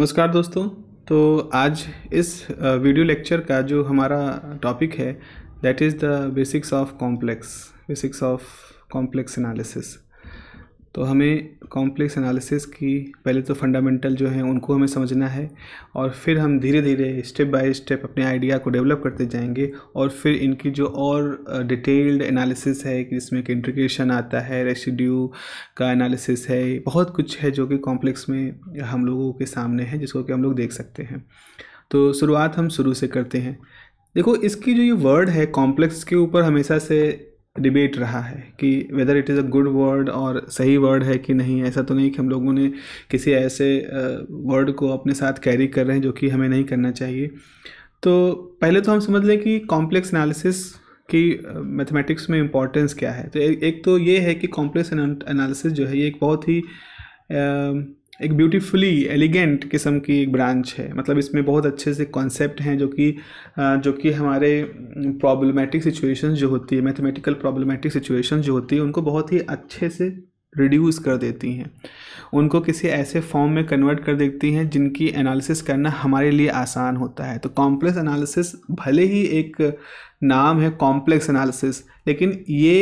नमस्कार दोस्तों तो आज इस वीडियो लेक्चर का जो हमारा टॉपिक है that is the basics of complex basics of complex analysis तो हमें कॉम्प्लेक्स एनालिसिस की पहले तो फंडामेंटल जो हैं उनको हमें समझना है और फिर हम धीरे धीरे स्टेप बाय स्टेप अपने आइडिया को डेवलप करते जाएंगे और फिर इनकी जो और डिटेल्ड एनालिसिस है कि जिसमें कि इंट्रीग्रेशन आता है रेसिड्यू का एनालिसिस है बहुत कुछ है जो कि कॉम्प्लेक्स में हम लोगों के सामने है जिसको कि हम लोग देख सकते हैं तो शुरुआत हम शुरू से करते हैं देखो इसकी जो ये वर्ड है कॉम्प्लेक्स के ऊपर हमेशा से डिबेट रहा है कि whether it is a good word और सही वर्ड है कि नहीं ऐसा तो नहीं कि हम लोगों ने किसी ऐसे वर्ड को अपने साथ कैरी कर रहे हैं जो कि हमें नहीं करना चाहिए तो पहले तो हम समझ लें कि कॉम्प्लेक्स एनालिसिस की मैथमेटिक्स में इम्पोर्टेंस क्या है तो ए, एक तो ये है कि कॉम्प्लेक्स एनालिसिस जो है ये एक बहुत ही एक ब्यूटीफुली एलिगेंट किस्म की एक ब्रांच है मतलब इसमें बहुत अच्छे से कॉन्सेप्ट हैं जो कि जो कि हमारे प्रॉब्लमेटिक सिचुएशन जो होती है मैथमेटिकल प्रॉब्लमेटिक सिचुएशन जो होती है उनको बहुत ही अच्छे से रिड्यूस कर देती हैं उनको किसी ऐसे फॉर्म में कन्वर्ट कर देती हैं जिनकी एनालिसिस करना हमारे लिए आसान होता है तो कॉम्प्लेक्स एनालिसिस भले ही एक नाम है कॉम्प्लेक्स एनालिसिस लेकिन ये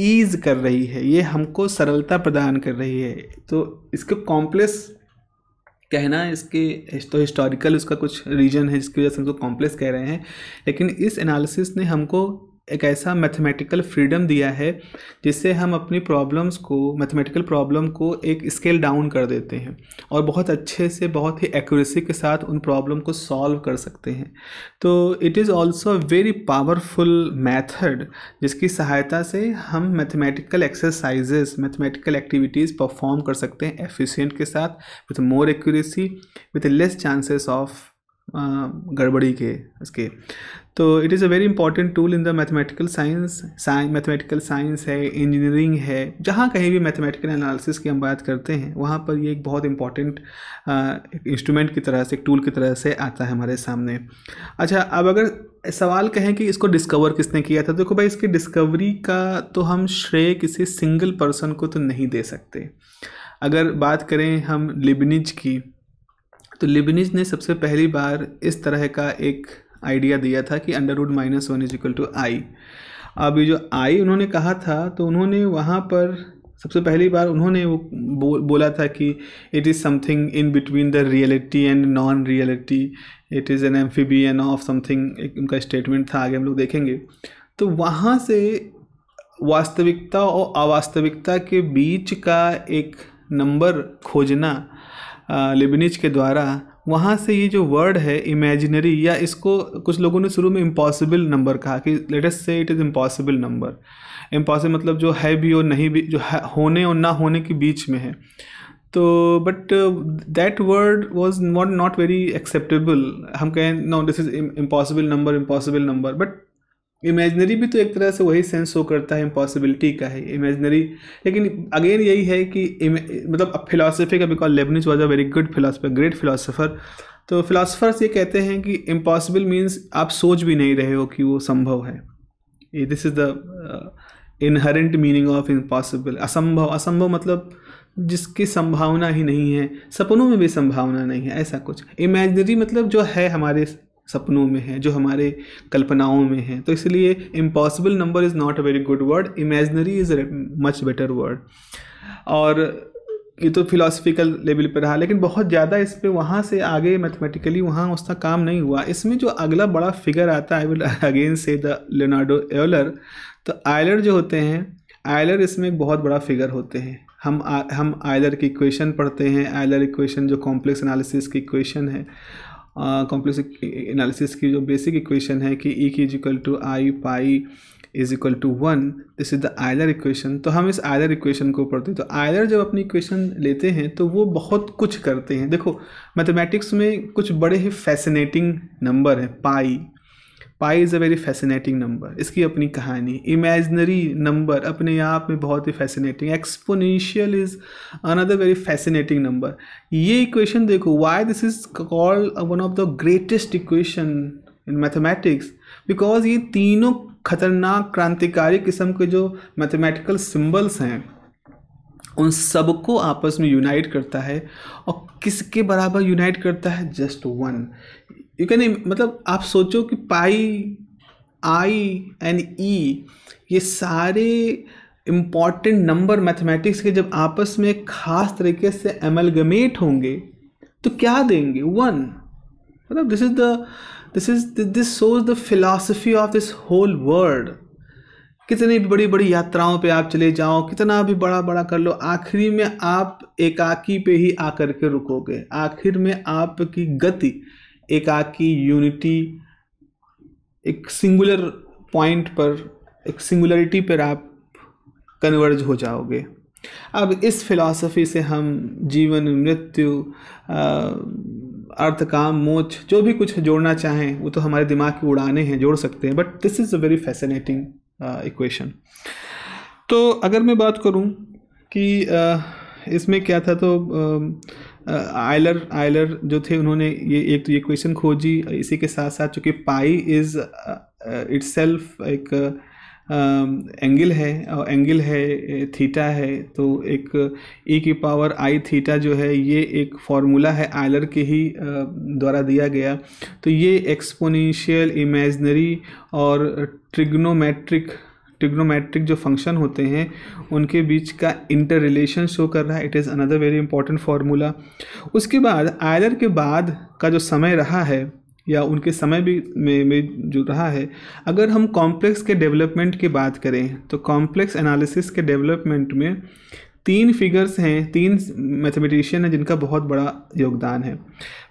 ईज़ कर रही है ये हमको सरलता प्रदान कर रही है तो इसको कॉम्प्लेक्स कहना इसके तो हिस्टोरिकल उसका कुछ रीजन है जिसकी वजह से हमको कॉम्प्लेक्स कह रहे हैं लेकिन इस एनालिसिस ने हमको एक ऐसा मैथमेटिकल फ्रीडम दिया है जिससे हम अपनी प्रॉब्लम्स को मैथमेटिकल प्रॉब्लम को एक स्केल डाउन कर देते हैं और बहुत अच्छे से बहुत ही एक्यूरेसी के साथ उन प्रॉब्लम को सॉल्व कर सकते हैं तो it is also very powerful method जिसकी सहायता से हम mathematical exercises mathematical activities perform कर सकते हैं एफिशिएंट के साथ with more accuracy with less chances of गड़बड़ी के इसके तो it is a very important tool in the mathematical science mathematical science है इंजीनियरिंग है जहाँ कहीं भी मैथमेटिकल एनालिसिस की हम बात करते हैं वहाँ पर ये एक बहुत इंपॉर्टेंट इंस्ट्रूमेंट की तरह से एक टूल की तरह से आता है हमारे सामने अच्छा अब अगर सवाल कहें कि इसको डिस्कवर किसने किया था देखो भाई इसकी डिस्कवरी का तो हम श्रेय किसी सिंगल पर्सन को तो नहीं दे सकते अगर बात करें हम लिबनिज की तो लिबनिज ने सबसे पहली बार इस तरह का एक आइडिया दिया था कि under root minus one is equal to I अब ये जो आई उन्होंने कहा था तो उन्होंने वहाँ पर सबसे पहली बार उन्होंने वो बो, बोला था कि it is something in between the reality and non reality it is an amphibian of something एक उनका स्टेटमेंट था आगे हम लोग देखेंगे तो वहाँ से वास्तविकता और अवास्तविकता के बीच का एक नंबर खोजना लिबनिज के द्वारा वहाँ से ये जो वर्ड है इमेजिनरी या इसको कुछ लोगों ने शुरू में इम्पॉसिबल नंबर कहा कि लेटेस्ट से it is impossible number impossible मतलब जो है भी और नहीं भी जो होने और ना होने के बीच में है तो but that word was not not very acceptable हम कहें no this is impossible number impossible number but imaginary भी तो एक तरह से वही सेंस शो करता है इम्पॉसिबिलिटी का है इमेजनरी लेकिन अगेन यही है कि मतलब फिलासफी का because Leibniz was a very good philosopher great philosopher तो फिलासफर्स ये कहते हैं कि इम्पॉसिबल मीन्स आप सोच भी नहीं रहे हो कि वो संभव है this is the inherent meaning of impossible असंभव असंभव मतलब जिसकी संभावना ही नहीं है सपनों में भी संभावना नहीं है ऐसा कुछ इमेजनरी मतलब जो है हमारे सपनों में है जो हमारे कल्पनाओं में है तो इसलिए impossible number is not a very good word imaginary is a much better word और ये तो फिलोसफिकल लेवल पर रहा लेकिन बहुत ज़्यादा इस पर वहाँ से आगे मैथमेटिकली वहाँ उसका काम नहीं हुआ इसमें जो अगला बड़ा फिगर आता है I will again say the Leonardo Euler तो आयलर जो होते हैं आयलर इसमें एक बहुत बड़ा फिगर होते हैं हम आ, हम आयलर की इक्वेशन पढ़ते हैं आयलर इक्वेशन जो कॉम्प्लेक्स एनालिसिस की इक्वेशन है कॉम्प्लेक्स एनालिसिस की जो बेसिक इक्वेशन है कि ई की is equal to i pi is equal to one this is the Euler equation तो हम इस आयलर इक्वेशन को पढ़ते हैं तो आयलर जब अपनी इक्वेशन लेते हैं तो वो बहुत कुछ करते हैं देखो मैथमेटिक्स में कुछ बड़े ही फैसिनेटिंग नंबर हैं pi pi is a very fascinating number इसकी अपनी कहानी इमेजनरी नंबर अपने आप में बहुत ही fascinating exponential is another very fascinating number ये इक्वेशन देखो why this is called one of the greatest equation in mathematics because ये तीनों खतरनाक क्रांतिकारी किस्म के जो मैथमेटिकल सिम्बल्स हैं उन सबको आपस में यूनाइट करता है और किसके बराबर यूनाइट करता है जस्ट वन यू कैन मतलब आप सोचो कि पाई आई एंड ई ये सारे इम्पॉर्टेंट नंबर मैथमेटिक्स के जब आपस में खास तरीके से एमलगमेट होंगे तो क्या देंगे वन मतलब this is the this is this shows the philosophy of this whole world कितनी भी बड़ी बड़ी यात्राओं पे आप चले जाओ कितना भी बड़ा बड़ा कर लो आखिरी में आप एकाकी पे ही आकर के रुकोगे आखिर में आपकी गति एकाकी यूनिटी एक सिंगुलर पॉइंट पर एक सिंगुलरिटी पर आप कन्वर्ज हो जाओगे अब इस फिलॉसफी से हम जीवन मृत्यु अर्थ काम मोच जो भी कुछ जोड़ना चाहें वो तो हमारे दिमाग की उड़ाने हैं जोड़ सकते हैं but this is a very fascinating equation तो अगर मैं बात करूं कि uh, इसमें क्या था तो uh, आयलर आयलर जो थे उन्होंने ये एक तो ये क्वेश्चन खोजी इसी के साथ साथ चूँकि pi is it's uh, uh, एक एंगल um, है और एंगल है थीटा है तो एक ई e की पावर आई थीटा जो है ये एक फार्मूला है आयलर के ही uh, द्वारा दिया गया तो ये एक्सपोनेंशियल इमेजनरी और ट्रिग्नोमेट्रिक ट्रिग्नोमेट्रिक जो फंक्शन होते हैं उनके बीच का इंटर रिलेशन शो कर रहा है it is another very important formula उसके बाद आयलर के बाद का जो समय रहा है या उनके समय भी में, में जो रहा है अगर हम कॉम्प्लेक्स के डेवलपमेंट की बात करें तो कॉम्प्लेक्स एनालिसिस के डेवलपमेंट में तीन फिगर्स हैं तीन मैथमेटिशियन हैं जिनका बहुत बड़ा योगदान है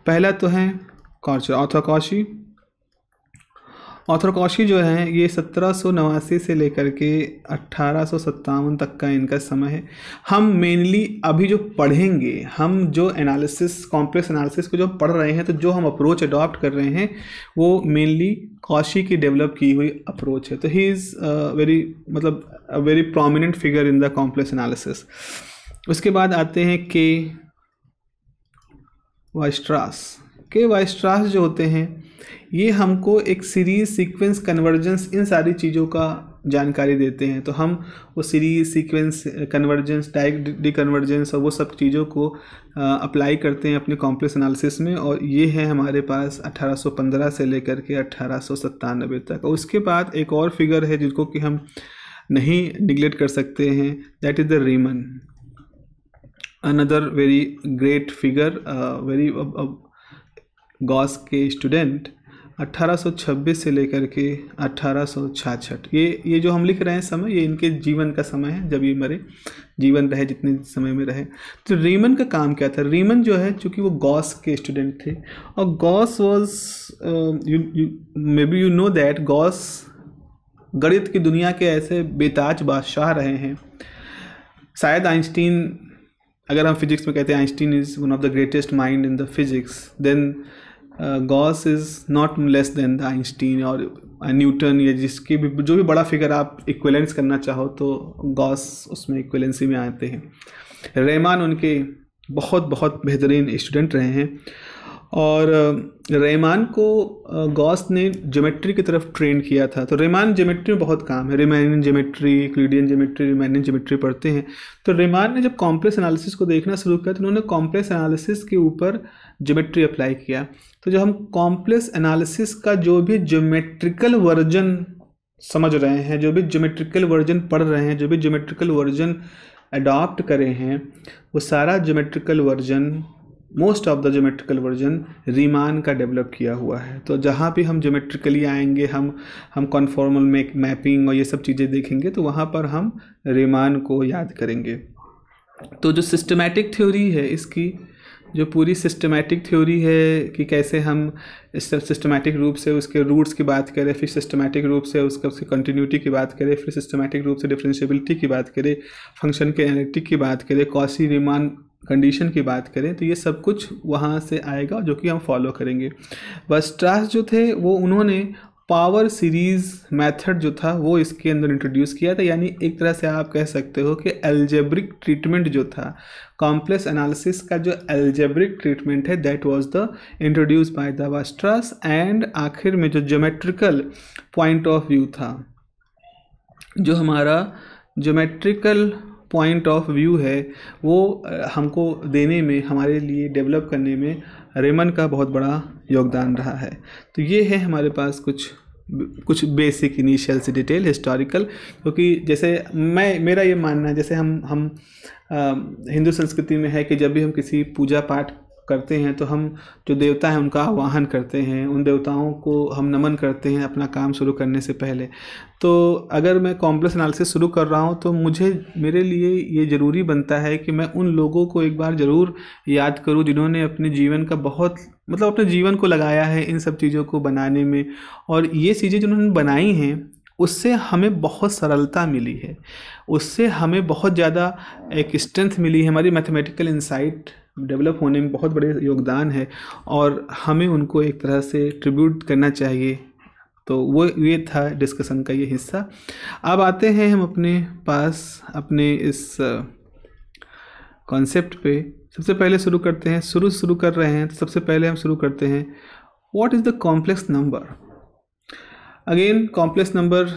पहला तो है कॉर्चर ऑथोकॉशी कौशी जो है ये सत्रह से लेकर के अट्ठारह तक का इनका समय है हम मेनली अभी जो पढ़ेंगे हम जो एनालिसिस कॉम्प्लेक्स एनालिसिस को जो पढ़ रहे हैं तो जो हम अप्रोच अडॉप्ट कर रहे हैं वो मेनली कौशी की डेवलप की हुई अप्रोच है तो ही इज़ वेरी मतलब very prominent figure in the complex analysis उसके बाद आते हैं के वाइस्ट्रास के वाइस्ट्रास जो होते हैं ये हमको एक सीरीज सीक्वेंस कन्वर्जेंस इन सारी चीज़ों का जानकारी देते हैं तो हम वो series sequence convergence direct convergence और वो सब चीज़ों को अप्लाई करते हैं अपने कॉम्प्लेक्स एनालिसिस में और ये है हमारे पास 1815 से लेकर के अट्ठारह तक और उसके बाद एक और फिगर है जिसको कि हम नहीं निगलेक्ट कर सकते हैं that is the Riemann another very great figure very Gauss के स्टूडेंट 1826 से लेकर के अट्ठारह ये ये जो हम लिख रहे हैं समय ये इनके जीवन का समय है जब ये मरे जीवन रहे जितने समय में रहे तो रीमन का काम क्या था रीमन जो है चूँकि वो गॉस के स्टूडेंट थे और Gauss was you may be you know that Gauss गणित की दुनिया के ऐसे बेताज बादशाह रहे हैं शायद आइंस्टीन अगर हम फिजिक्स में कहते हैं Einstein is one of the greatest mind in the physics then Gauss is not less than the Einstein और न्यूटन या जिसके भी जो भी बड़ा फिगर आप इक्वलेंस करना चाहो तो गॉस उसमें इक्वलेंसी में आते हैं रहमान उनके बहुत बहुत बेहतरीन स्टूडेंट रहे हैं और रहमान को गॉस ने जोमेट्री की तरफ ट्रेन किया था तो रहमान जोमेट्री में बहुत काम है Riemannian geometry Euclidean geometry Riemannian geometry पढ़ते हैं तो रहमान ने जब कॉम्प्लेक्स एनालिसिस को देखना शुरू किया तो उन्होंने कॉम्प्लेक्स एनालिसिस के ऊपर जोमेट्री अप्लाई किया तो जब हम कॉम्प्लेक्स एनालिसिस का जो भी जोमेट्रिकल वर्जन समझ रहे हैं जो भी जोमेट्रिकल वर्जन पढ़ रहे हैं जो भी जोमेट्रिकल वर्जन अडॉप्ट करे हैं वो सारा geometrical version most of the geometrical version Riemann का डेवलप किया हुआ है तो जहाँ भी हम जोमेट्रिकली आएंगे हम हम कॉन्फॉर्मल मेक मैपिंग और ये सब चीज़ें देखेंगे तो वहाँ पर हम रीमान को याद करेंगे तो जो सिस्टमैटिक थ्योरी है इसकी जो पूरी सिस्टमैटिक थ्योरी है कि कैसे हम इस सिस्टमैटिक रूप से उसके रूट्स की बात करें फिर सिस्टमैटिक रूप से उसका उसकी कंटिन्यूटी की बात करें फिर सिस्टमैटिक रूप से डिफ्रेंशियबिलिटी की बात करें फंक्शन के एनालिटिक की बात करें कौशी रिमान कंडीशन की बात करें तो ये सब कुछ वहाँ से आएगा जो कि हम फॉलो करेंगे वस्ट्रास जो थे वो उन्होंने पावर सीरीज़ मेथड जो था वो इसके अंदर इंट्रोड्यूस किया था यानी एक तरह से आप कह सकते हो कि एल्जेब्रिक ट्रीटमेंट जो था कॉम्प्लेक्स एनालिसिस का जो एल्जेब्रिक ट्रीटमेंट है that was the introduce by the Weierstrass and आखिर में जो जोमेट्रिकल पॉइंट ऑफ व्यू था जो हमारा जोमेट्रिकल पॉइंट ऑफ व्यू है वो हमको देने में हमारे लिए डेवलप करने में रेमन का बहुत बड़ा योगदान रहा है तो ये है हमारे पास कुछ कुछ बेसिक इनिशियल से डिटेल हिस्टोरिकल क्योंकि जैसे मैं मेरा ये मानना है जैसे हम हम हिंदू संस्कृति में है कि जब भी हम किसी पूजा पाठ करते हैं तो हम जो देवता हैं उनका आवाहन करते हैं उन देवताओं को हम नमन करते हैं अपना काम शुरू करने से पहले तो अगर मैं कॉम्प्लेक्स एनालिसिस शुरू कर रहा हूँ तो मुझे मेरे लिए ये ज़रूरी बनता है कि मैं उन लोगों को एक बार ज़रूर याद करूँ जिन्होंने अपने जीवन का बहुत मतलब अपने जीवन को लगाया है इन सब चीज़ों को बनाने में और ये चीज़ें जिन्होंने बनाई हैं उससे हमें बहुत सरलता मिली है उससे हमें बहुत ज़्यादा एक स्ट्रेंथ मिली है हमारी मैथमेटिकल इंसाइट डेवलप होने में बहुत बड़े योगदान है और हमें उनको एक तरह से ट्रिब्यूट करना चाहिए तो वो ये था डिस्कशन का ये हिस्सा अब आते हैं हम अपने पास अपने इस कॉन्सेप्ट पे सबसे पहले शुरू करते हैं शुरू शुरू कर रहे हैं तो सबसे पहले हम शुरू करते हैं what is the complex number again complex number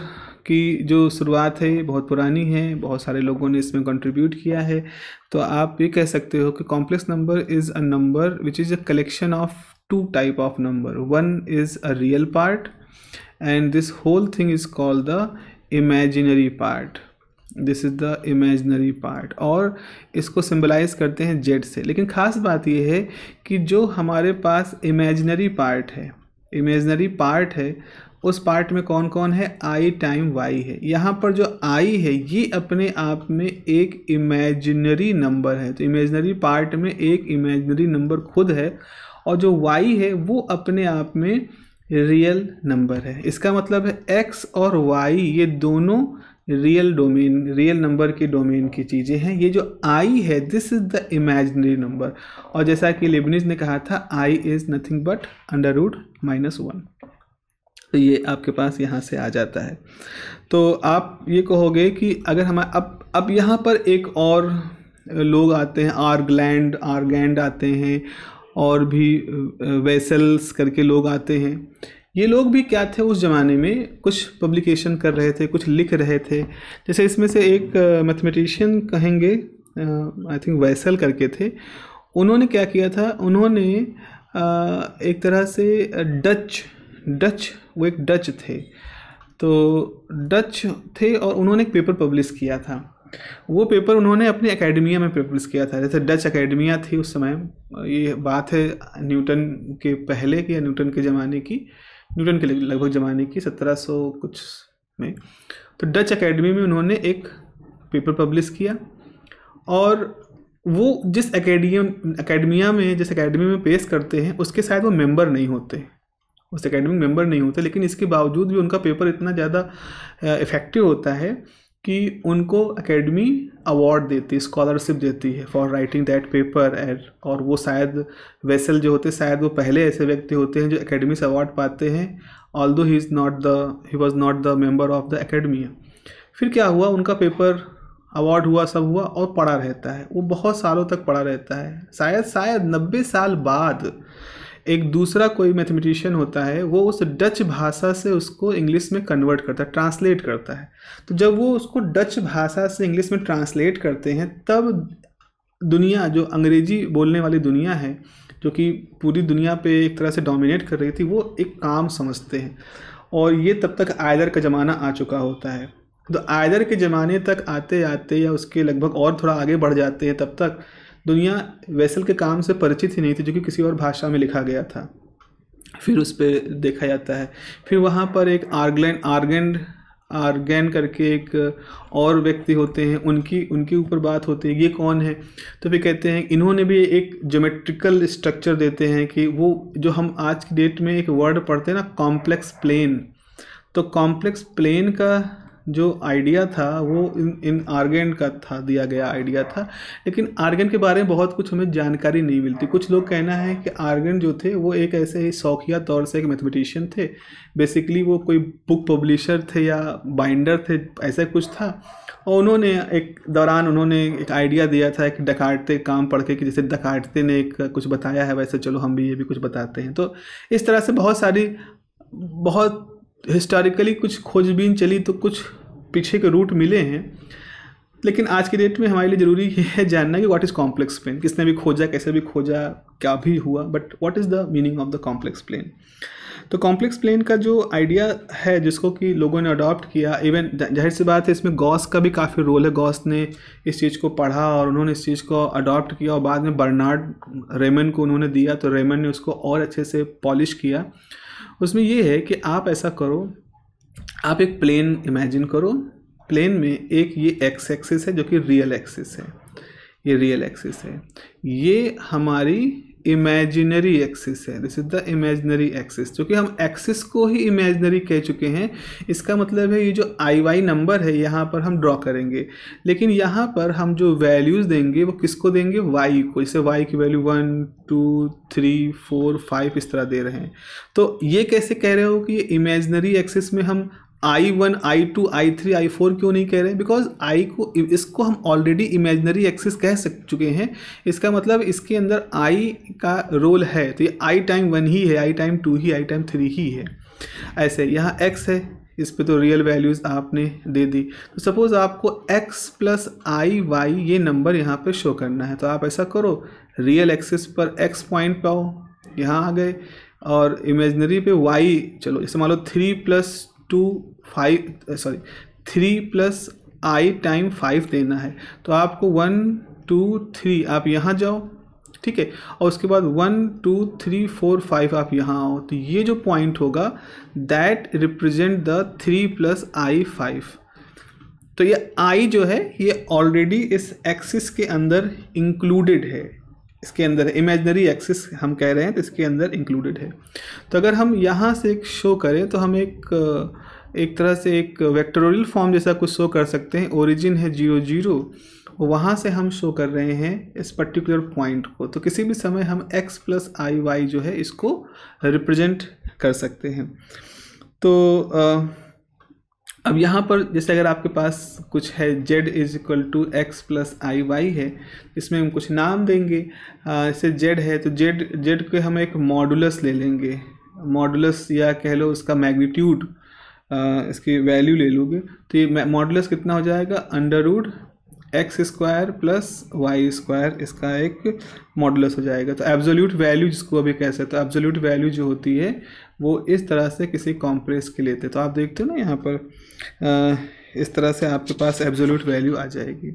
की जो शुरुआत है बहुत पुरानी है बहुत सारे लोगों ने इसमें कंट्रीब्यूट किया है तो आप ये कह सकते हो कि complex number is a number which is a collection of two type of number one is a real part and this whole thing is called the imaginary part this is the imaginary part और इसको symbolize करते हैं Z से लेकिन ख़ास बात यह है कि जो हमारे पास इमेजनरी पार्ट है इमेजनरी पार्ट है उस पार्ट में कौन कौन है आई टाइम वाई है यहाँ पर जो आई है ये अपने आप में एक इमेजिनरी नंबर है तो इमेजनरी पार्ट में एक इमेजनरी नंबर खुद है और जो वाई है वो अपने आप में रियल नंबर है इसका मतलब है एक्स और वाई ये दोनों रियल डोमेन रियल नंबर के डोमेन की चीज़ें हैं ये जो आई है this is the imaginary number और जैसा कि लिबनिज ने कहा था i is nothing but under root minus one तो ये आपके पास यहाँ से आ जाता है तो आप ये कहोगे कि अगर हम अब अब यहाँ पर एक और लोग आते हैं आर्गलैंड आर्गैंड आते हैं और भी वेसल्स करके लोग आते हैं ये लोग भी क्या थे उस ज़माने में कुछ पब्लिकेशन कर रहे थे कुछ लिख रहे थे जैसे इसमें से एक मैथमेटिशियन कहेंगे आई थिंक वैसल करके थे उन्होंने क्या किया था उन्होंने आ, एक तरह से डच डच वो एक डच थे तो डच थे और उन्होंने एक पेपर पब्लिश किया था वो पेपर उन्होंने अपनी अकेडमिया में पब्लिश किया था जैसे डच अकेडमिया थी उस समय ये बात है न्यूटन के पहले की या न्यूटन के ज़माने की न्यूटन के लगभग ज़माने की सत्रह सौ कुछ में तो डच अकेडमी में उन्होंने एक पेपर पब्लिश किया और वो जिस अकेडमी अकेडमिया में जिस अकेडमी में पेश करते हैं उसके शायद वो मेंबर नहीं होते उस एकेडमिक मेंबर नहीं होते लेकिन इसके बावजूद भी उनका पेपर इतना ज़्यादा इफ़ेक्टिव होता है कि उनको अकेडमी अवार्ड देती है स्कॉलरशिप देती है फॉर राइटिंग दैट पेपर एड और वो शायद वेसल जो होते शायद वो पहले ऐसे व्यक्ति होते हैं जो अकेडमी से अवार्ड पाते हैं although he is not the he was not the member of the academy फिर क्या हुआ उनका पेपर अवार्ड हुआ सब हुआ और पड़ा रहता है वो बहुत सालों तक पड़ा रहता है शायद शायद नब्बे साल बाद एक दूसरा कोई मैथमेटिशियन होता है वो उस डच भाषा से उसको इंग्लिश में कन्वर्ट करता है ट्रांसलेट करता है तो जब वो उसको डच भाषा से इंग्लिश में ट्रांसलेट करते हैं तब दुनिया जो अंग्रेजी बोलने वाली दुनिया है जो कि पूरी दुनिया पे एक तरह से डोमिनेट कर रही थी वो एक काम समझते हैं और ये तब तक आयदर का ज़माना आ चुका होता है तो आयदर के ज़माने तक आते आते या उसके लगभग और थोड़ा आगे बढ़ जाते हैं तब तक दुनिया वैसल के काम से परिचित ही नहीं थी जो कि किसी और भाषा में लिखा गया था फिर उस पर देखा जाता है फिर वहाँ पर एक आर्गलैंड आर्गेंड आर्गैन करके एक और व्यक्ति होते हैं उनकी उनके ऊपर बात होती है ये कौन है तो फिर कहते हैं इन्होंने भी एक जोमेट्रिकल स्ट्रक्चर देते हैं कि वो जो हम आज की डेट में एक वर्ड पढ़ते हैं ना कॉम्प्लेक्स प्लेन तो कॉम्प्लेक्स प्लेन का जो आइडिया था वो इन इन आर्गेन का था दिया गया आइडिया था लेकिन आर्गेन के बारे में बहुत कुछ हमें जानकारी नहीं मिलती कुछ लोग कहना है कि आर्गेन जो थे वो एक ऐसे ही शौकिया तौर से एक मैथमेटिशियन थे बेसिकली वो कोई बुक पब्लिशर थे या बाइंडर थे ऐसा कुछ था और उन्होंने एक दौरान उन्होंने एक आइडिया दिया था एक डकाटते काम पढ़ के कि जैसे डकाटते ने एक कुछ बताया है वैसे चलो हम भी ये भी कुछ बताते हैं तो इस तरह से बहुत सारी बहुत हिस्टोरिकली कुछ खोजबीन चली तो कुछ पीछे के रूट मिले हैं लेकिन आज के डेट में हमारे लिए ज़रूरी है जानना कि व्हाट इज़ कॉम्प्लेक्स प्लेन किसने भी खोजा कैसे भी खोजा क्या भी हुआ but what is the meaning of the complex plane तो कॉम्प्लेक्स प्लेन का जो आइडिया है जिसको कि लोगों ने अडॉप्ट किया इवन जाहिर सी बात है इसमें गॉस का भी काफ़ी रोल है गॉस ने इस चीज़ को पढ़ा और उन्होंने इस चीज़ को अडॉप्ट किया और बाद में बर्नार्ड रेमन को उन्होंने दिया तो रेमन ने उसको और अच्छे से पॉलिश किया उसमें ये है कि आप ऐसा करो आप एक प्लेन इमेजिन करो प्लेन में एक ये एक्स एक्सिस है जो कि रियल एक्सिस है ये रियल एक्सिस है ये हमारी इमेजिनरी एक्सिस है this is the imaginary axis क्योंकि हम एक्सिस को ही इमेजिनरी कह चुके हैं इसका मतलब है ये जो आई वाई नंबर है यहाँ पर हम ड्रॉ करेंगे लेकिन यहाँ पर हम जो वैल्यूज़ देंगे वो किसको देंगे वाई को जैसे वाई की value one two three four five इस तरह दे रहे हैं तो ये कैसे कह रहे हो कि ये इमेजनरी एक्सिस में हम i one i two i three i four क्यों नहीं कह रहे बिकॉज आई को इसको हम ऑलरेडी इमेजनरी एक्सेस कह सक चुके हैं इसका मतलब इसके अंदर आई का रोल है तो ये आई टाइम वन ही है आई टाइम टू ही आई टाइम थ्री ही है ऐसे यहाँ एक्स है इस पर तो रियल वैल्यूज़ आपने दे दी तो सपोज़ आपको एक्स प्लस आई वाई ये नंबर यहाँ पे शो करना है तो आप ऐसा करो रियल एक्सिस पर एक्स पॉइंट पाओ यहाँ आ गए और इमेजनरी पे y चलो इसे मान लो three plus two five sorry three plus i time five देना है तो आपको वन टू थ्री आप यहाँ जाओ ठीक है और उसके बाद one two three four five आप यहाँ आओ तो ये जो पॉइंट होगा that represent the three plus i five तो ये आई जो है ये ऑलरेडी इस एक्सिस के अंदर इंक्लूडेड है इसके अंदर इमेजनरी एक्सिस हम कह रहे हैं तो इसके अंदर इंक्लूडेड है तो अगर हम यहाँ से एक शो करें तो हम एक एक तरह से एक वेक्टोरियल फॉर्म जैसा कुछ शो कर सकते हैं ओरिजिन है जीरो जीरो वहाँ से हम शो कर रहे हैं इस पर्टिकुलर पॉइंट को तो किसी भी समय हम x प्लस आई वाई जो है इसको रिप्रेजेंट कर सकते हैं तो आ, अब यहाँ पर जैसे अगर आपके पास कुछ है z is equal to x plus i y है इसमें हम कुछ नाम देंगे जैसे z है तो z z के हम एक मॉडुलस ले लेंगे मॉडुलस या कह लो उसका मैग्नीट्यूड इसकी वैल्यू ले लोगे तो ये मॉडुलस कितना हो जाएगा under root x square plus y square इसका एक मॉडलस हो जाएगा तो एब्जोल्यूट वैल्यू जिसको अभी कह सकते तो एब्जोल्यूट वैल्यू जो होती है वो इस तरह से किसी कॉम्प्रेस के लेते तो आप देखते हो ना यहाँ पर आ, इस तरह से आपके पास एब्जोल्यूट वैल्यू आ जाएगी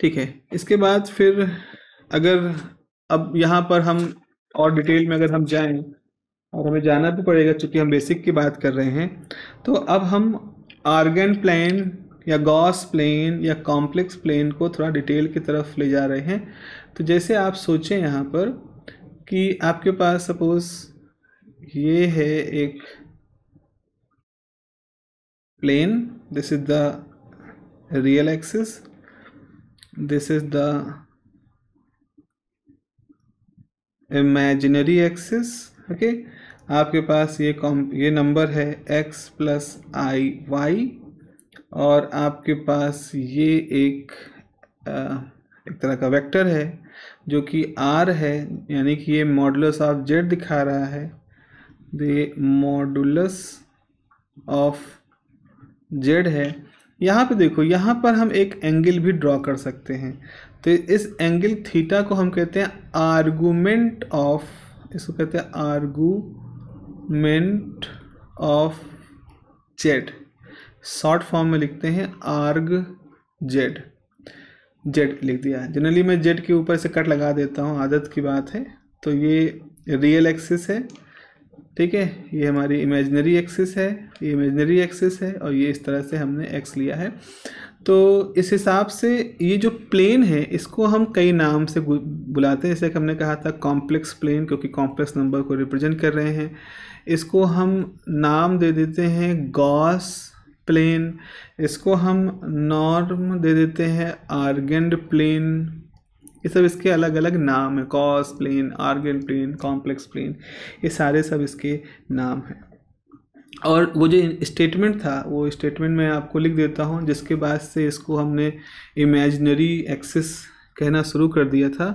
ठीक है इसके बाद फिर अगर अब यहाँ पर हम और डिटेल में अगर हम जाएं और हमें जाना भी पड़ेगा चूँकि हम बेसिक की बात कर रहे हैं तो अब हम आर्गन प्लान या गॉस प्लेन या कॉम्प्लेक्स प्लेन को थोड़ा डिटेल की तरफ ले जा रहे हैं तो जैसे आप सोचें यहाँ पर कि आपके पास सपोज ये है एक plane this is the real axis this is the imaginary axis okay आपके पास ये कॉम ये नंबर है x प्लस आई वाई और आपके पास ये एक एक तरह का वेक्टर है जो कि आर है यानी कि ये मॉडुलस ऑफ जेड दिखा रहा है द मॉडुलस ऑफ जेड है यहाँ पे देखो यहाँ पर हम एक एंगल भी ड्रॉ कर सकते हैं तो इस एंगल थीटा को हम कहते हैं आर्गूमेंट ऑफ इसको कहते हैं argument of z short form में लिखते हैं आर्ग जेड जेड लिख दिया जनरली मैं जेड के ऊपर से कट लगा देता हूँ आदत की बात है तो ये रियल एक्सिस है ठीक है ये हमारी इमेजनरी एक्सिस है ये इमेजनरी एक्सिस है और ये इस तरह से हमने एक्स लिया है तो इस हिसाब से ये जो प्लेन है इसको हम कई नाम से बुलाते हैं जैसे कि हमने कहा था कॉम्प्लेक्स प्लेन क्योंकि कॉम्प्लेक्स नंबर को रिप्रेजेंट कर रहे हैं इसको हम नाम दे देते हैं गॉस प्लेन इसको हम नॉर्म दे देते हैं आर्गेंड प्लेन ये सब इसके अलग अलग नाम है Gauss plane Argand plane complex plane ये सारे सब इसके नाम हैं और वो जो स्टेटमेंट था वो स्टेटमेंट मैं आपको लिख देता हूँ जिसके बाद से इसको हमने इमेजनरी एक्सिस कहना शुरू कर दिया था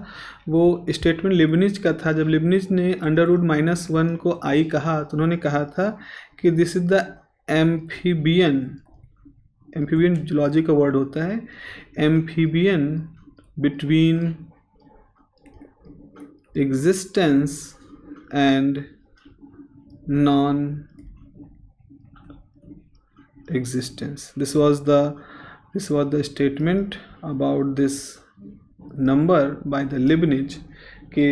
वो स्टेटमेंट लिबनिज का था जब लिबनिज ने अंडर माइनस वन को आई कहा तो उन्होंने कहा था कि this is the amphibian amphibian zoology का वर्ड होता है amphibian between existence and non existence this was the this was the statement about this number by the Leibniz कि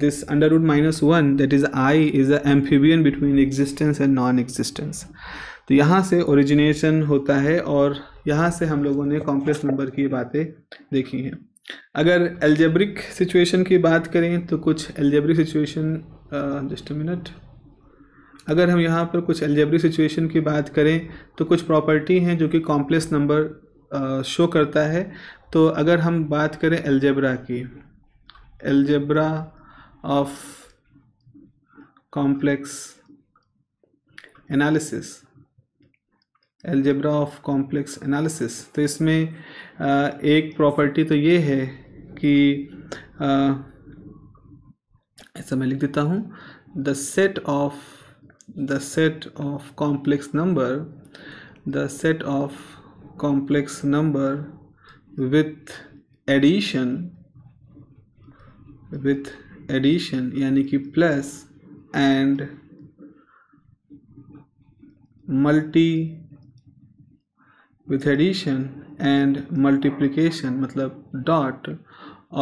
this under root minus one that is i is a amphibian between existence and non existence तो यहाँ से origination होता है और यहाँ से हम लोगों ने कॉम्प्लेक्स नंबर की बातें देखी हैं अगर एल्जेब्रिक सिचुएशन की बात करें तो कुछ एल्जेब्रिक सिचुएशन जस्ट मिनट अगर हम यहाँ पर कुछ एल्जेब्रिक सिचुएशन की बात करें तो कुछ प्रॉपर्टी हैं जो कि कॉम्प्लेक्स नंबर शो करता है तो अगर हम बात करें एल्जेब्रा की algebra of complex analysis algebra of complex analysis तो इसमें एक प्रॉपर्टी तो ये है कि ऐसा मैं लिख देता हूँ the set of the set of complex number the set of complex number with addition with addition यानी कि plus and multi with addition and multiplication मतलब dot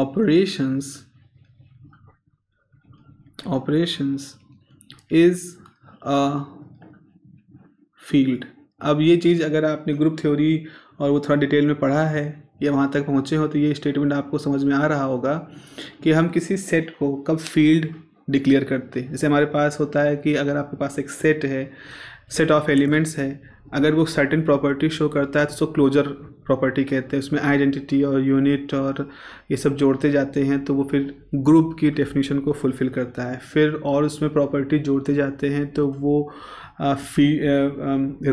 operations operations is a field अब ये चीज़ अगर आपने ग्रुप थ्योरी और वो थोड़ा डिटेल में पढ़ा है या वहाँ तक पहुँचे हो तो ये स्टेटमेंट आपको समझ में आ रहा होगा कि हम किसी सेट को कब फील्ड डिक्लेयर करते हैं जैसे हमारे पास होता है कि अगर आपके पास एक सेट है सेट ऑफ एलिमेंट्स है अगर वो सर्टेन प्रॉपर्टी शो करता है तो उसको क्लोजर प्रॉपर्टी कहते हैं उसमें आइडेंटिटी और यूनिट और ये सब जोड़ते जाते हैं तो वो फिर ग्रुप की डेफिनेशन को फुलफ़िल करता है फिर और उसमें प्रॉपर्टी जोड़ते जाते हैं तो वो फी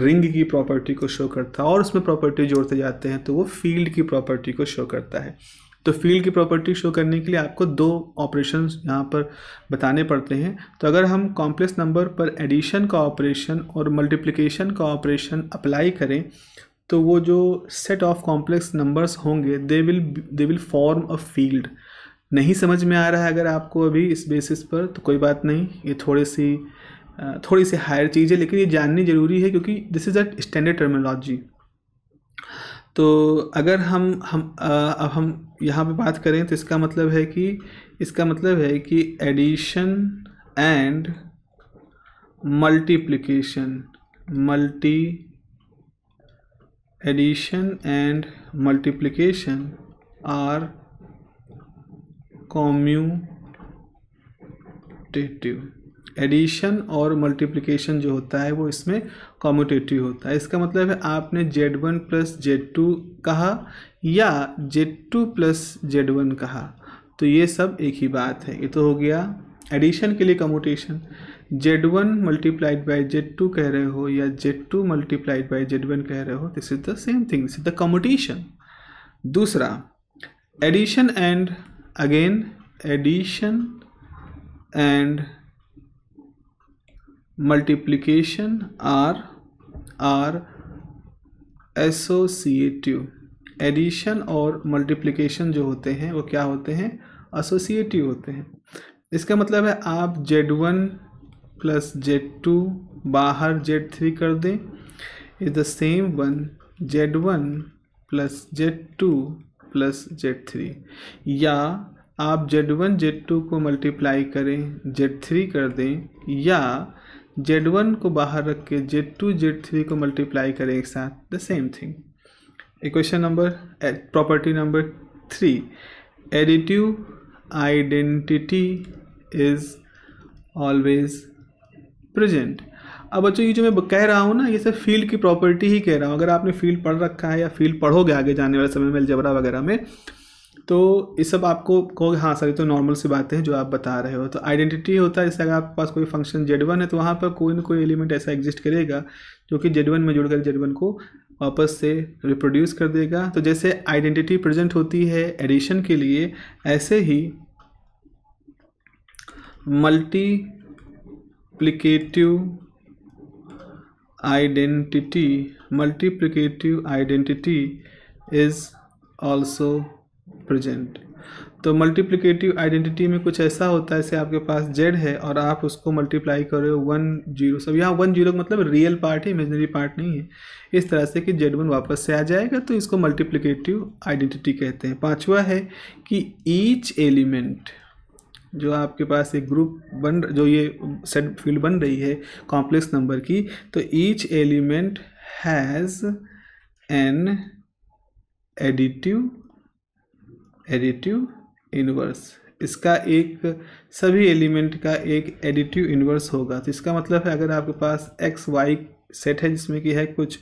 रिंग की प्रॉपर्टी को शो करता है और उसमें प्रॉपर्टी जोड़ते जाते हैं तो वो फील्ड की प्रॉपर्टी को शो करता है तो फील्ड की प्रॉपर्टी शो करने के लिए आपको दो ऑपरेशन यहाँ पर बताने पड़ते हैं तो अगर हम कॉम्प्लेक्स नंबर पर एडिशन का ऑपरेशन और मल्टीप्लिकेशन का ऑपरेशन अप्लाई करें तो वो जो सेट ऑफ कॉम्प्लेक्स नंबर्स होंगे they will they will form a field नहीं समझ में आ रहा है अगर आपको अभी इस बेसिस पर तो कोई बात नहीं ये थोड़ी सी थोड़ी सी हायर चीज़ है लेकिन ये जाननी ज़रूरी है क्योंकि this is a standard terminology तो अगर हम हम अब हम यहाँ पे बात करें तो इसका मतलब है कि इसका मतलब है कि addition and multiplication multi addition and multiplication are commutative addition और मल्टीप्लिकेशन जो होता है वो इसमें कॉम्यूटेटिव होता है इसका मतलब है आपने z one plus z two कहा या z two plus z one कहा तो ये सब एक ही बात है ये तो हो गया एडिशन के लिए commutation z one multiplied by z two कह रहे हो या z two multiplied by z one कह रहे हो this is the same thing this is the commutation दूसरा addition and again addition and multiplication are are associative addition और multiplication जो होते हैं वो क्या होते हैं एसोसिएटिव होते हैं इसका मतलब है आप z one plus z two बाहर जेड थ्री कर दें is the same one z one plus z two plus z three या आप जेड वन जेड टू को मल्टीप्लाई करें जेड थ्री कर दें या जेड वन को बाहर रख के जेड टू जेड थ्री को मल्टीप्लाई करें एक साथ the same thing equation number property number three additive identity is always present अब बच्चों ये जो मैं कह रहा हूँ ना ये सब फील्ड की प्रॉपर्टी ही कह रहा हूँ अगर आपने फील्ड पढ़ रखा है या फील्ड पढ़ोगे आगे जाने वाले समय में अलजबरा वगैरह में तो ये सब आपको कहोगे हाँ सर ये तो नॉर्मल सी बातें हैं जो आप बता रहे हो तो आइडेंटिटी होता है जैसे अगर आपके पास कोई फंक्शन जेड वन है तो वहाँ पर कोई ना कोई एलिमेंट ऐसा एग्जिस्ट करेगा जो कि जेड वन में जुड़कर जेड वन को वापस से रिप्रोड्यूस कर देगा तो जैसे आइडेंटिटी प्रेजेंट होती है एडिशन के लिए ऐसे ही multiplicative identity multiplicative identity is also present तो मल्टीप्लिकेटिव आइडेंटिटी में कुछ ऐसा होता है जैसे आपके पास जेड है और आप उसको मल्टीप्लाई कर रहे हो वन जीरो सब यहाँ वन जीरो मतलब रियल पार्ट है इमेजनरी पार्ट नहीं है इस तरह से कि जेड वन वापस से आ जाएगा तो इसको मल्टीप्लिकेटिव आइडेंटिटी कहते हैं पाँचवा है कि ईच एलिमेंट जो आपके पास एक ग्रुप बन जो ये सेट फील्ड बन रही है कॉम्प्लेक्स नंबर की तो each element has an additive additive inverse इसका एक सभी एलिमेंट का एक एडिटिव इनवर्स होगा तो इसका मतलब है अगर आपके पास एक्स वाई सेट है जिसमें कि है कुछ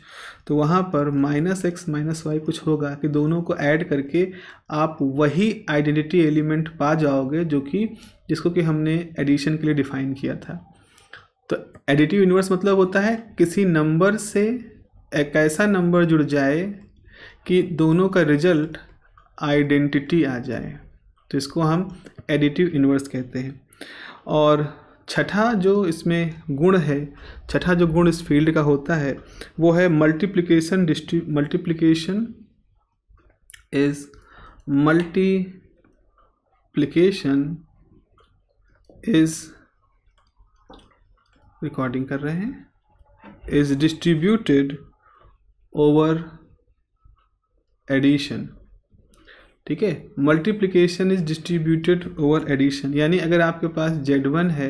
तो वहाँ पर माइनस एक्स माइनस वाई कुछ होगा कि दोनों को ऐड करके आप वही आइडेंटिटी एलिमेंट पा जाओगे जो कि जिसको कि हमने एडिशन के लिए डिफाइन किया था तो एडिटिव यूनिवर्स मतलब होता है किसी नंबर से एक ऐसा नंबर जुड़ जाए कि दोनों का रिजल्ट आइडेंटिटी आ जाए तो इसको हम एडिटिव इन्वर्स कहते हैं और छठा जो इसमें गुण है छठा जो गुण इस फील्ड का होता है वो है मल्टीप्लिकेशन डिस्ट्री multiplication is multiplication is recording कर रहे हैं इज डिस्ट्रीब्यूटेड ओवर एडिशन ठीक है multiplication is distributed over addition यानी अगर आपके पास जेड वन है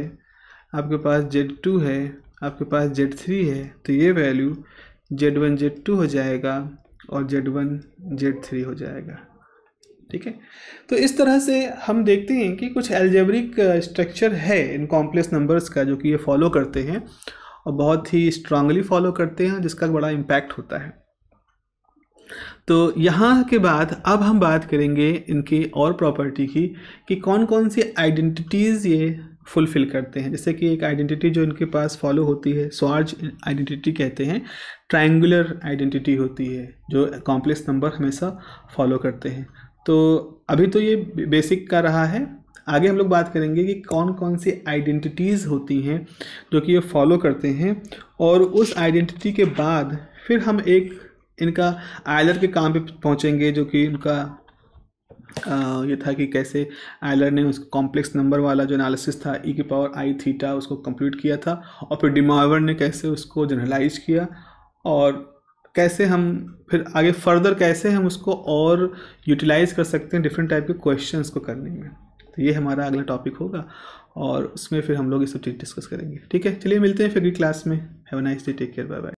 आपके पास जेड टू है आपके पास जेड थ्री है तो ये value Z one Z two हो जाएगा और जेड वन जेड थ्री हो जाएगा ठीक है तो इस तरह से हम देखते हैं कि कुछ एल्जेब्रिक स्ट्रक्चर uh, है इन कॉम्प्लेक्स नंबर्स का जो कि ये फॉलो करते हैं और बहुत ही स्ट्रांगली फॉलो करते हैं जिसका बड़ा इम्पैक्ट होता है तो यहाँ के बाद अब हम बात करेंगे इनकी और प्रॉपर्टी की कि कौन कौन सी आइडेंटिटीज़ ये फुलफ़िल करते हैं जैसे कि एक आइडेंटिटी जो इनके पास फॉलो होती है स्वार्ज आइडेंटिटी कहते हैं ट्रायंगुलर आइडेंटिटी होती है जो कॉम्प्लेक्स नंबर हमेशा फॉलो करते हैं तो अभी तो ये बेसिक का रहा है आगे हम लोग बात करेंगे कि कौन कौन सी आइडेंटिटीज़ होती हैं जो कि ये फॉलो करते हैं और उस आइडेंटिटी के बाद फिर हम एक इनका आयलर के काम पे पहुँचेंगे जो कि उनका ये था कि कैसे आयलर ने उस कॉम्प्लेक्स नंबर वाला जो एनालिसिस था ई e की पावर आई थीटा उसको कंप्लीट किया था और फिर डिमावर ने कैसे उसको जनरलाइज किया और कैसे हम फिर आगे फर्दर कैसे हम उसको और यूटिलाइज कर सकते हैं डिफरेंट टाइप के क्वेश्चन को करने में तो ये हमारा अगला टॉपिक होगा और उसमें फिर हम लोग ये सब चीज़ डिस्कस करेंगे ठीक है चलिए मिलते हैं फिर अगली क्लास में have nice day take care bye bye